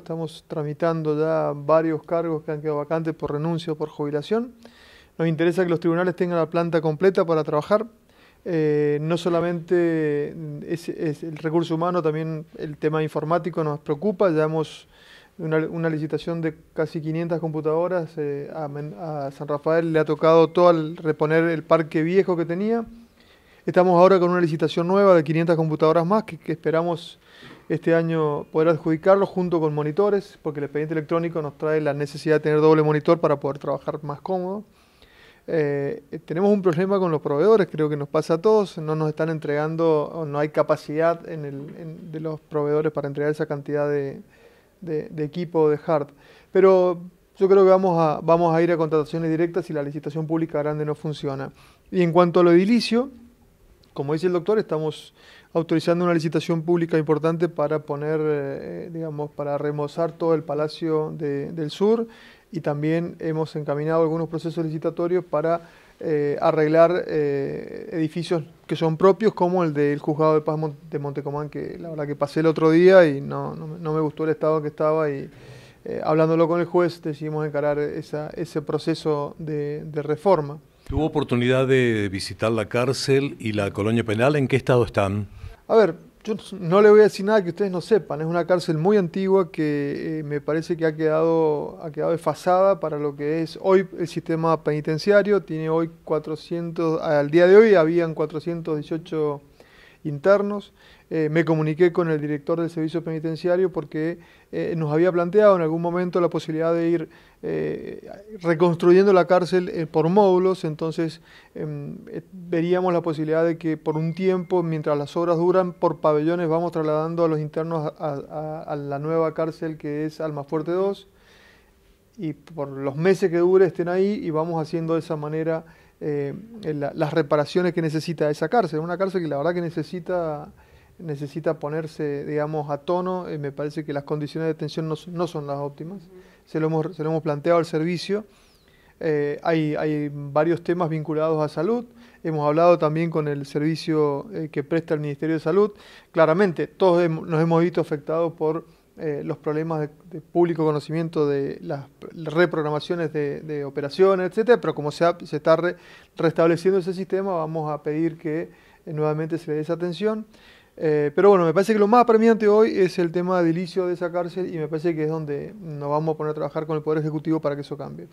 Estamos tramitando ya varios cargos que han quedado vacantes por renuncia o por jubilación. Nos interesa que los tribunales tengan la planta completa para trabajar. Eh, no solamente es, el recurso humano, también el tema informático nos preocupa. Ya hemos una, una licitación de casi 500 computadoras. Eh, a, San Rafael le ha tocado todo al reponer el parque viejo que tenía. Estamos ahora con una licitación nueva de 500 computadoras más que esperamos este año poder adjudicarlo junto con monitores, porque el expediente electrónico nos trae la necesidad de tener doble monitor para poder trabajar más cómodo. Eh, tenemos un problema con los proveedores, creo que nos pasa a todos, no nos están entregando, o no hay capacidad de los proveedores para entregar esa cantidad de, equipo, de hard. Pero yo creo que vamos a, vamos a ir a contrataciones directas si la licitación pública grande no funciona. Y en cuanto a lo edilicio, como dice el doctor, estamos autorizando una licitación pública importante para poner, eh, digamos, para remozar todo el Palacio del Sur y también hemos encaminado algunos procesos licitatorios para eh, arreglar eh, edificios que son propios, como el del Juzgado de Paz de Montecomán, que la verdad que pasé el otro día y no, me gustó el estado que estaba y hablándolo con el juez decidimos encarar ese proceso de reforma. ¿Tuvo oportunidad de visitar la cárcel y la colonia penal? ¿En qué estado están? A ver, yo no le voy a decir nada que ustedes no sepan. Es una cárcel muy antigua que eh, me parece que ha quedado, ha quedado desfasada para lo que es hoy el sistema penitenciario. Tiene hoy 400, al día de hoy habían 418 internos. Eh, me comuniqué con el director del servicio penitenciario porque eh, nos había planteado en algún momento la posibilidad de ir eh, reconstruyendo la cárcel por módulos, entonces em, veríamos la posibilidad de que por un tiempo, mientras las obras duran, por pabellones vamos trasladando a los internos a, la nueva cárcel que es Almafuerte 2 y por los meses que dure estén ahí y vamos haciendo de esa manera eh, las reparaciones que necesita esa cárcel. una cárcel que la verdad que necesita, necesita ponerse, digamos, a tono. Eh, me parece que las condiciones de detención no, son las óptimas. se, lo hemos, hemos planteado al servicio. Eh, hay, hay, varios temas vinculados a salud. Hemos hablado también con el servicio que presta el Ministerio de Salud. Claramente, todos nos hemos visto afectados por eh, los problemas de, público conocimiento de las reprogramaciones de, operaciones, etcétera, pero como se, está restableciendo ese sistema, vamos a pedir que eh, nuevamente se le dé esa atención. Eh, pero bueno, me parece que lo más apremiante hoy es el tema de de esa cárcel y me parece que es donde nos vamos a poner a trabajar con el Poder Ejecutivo para que eso cambie.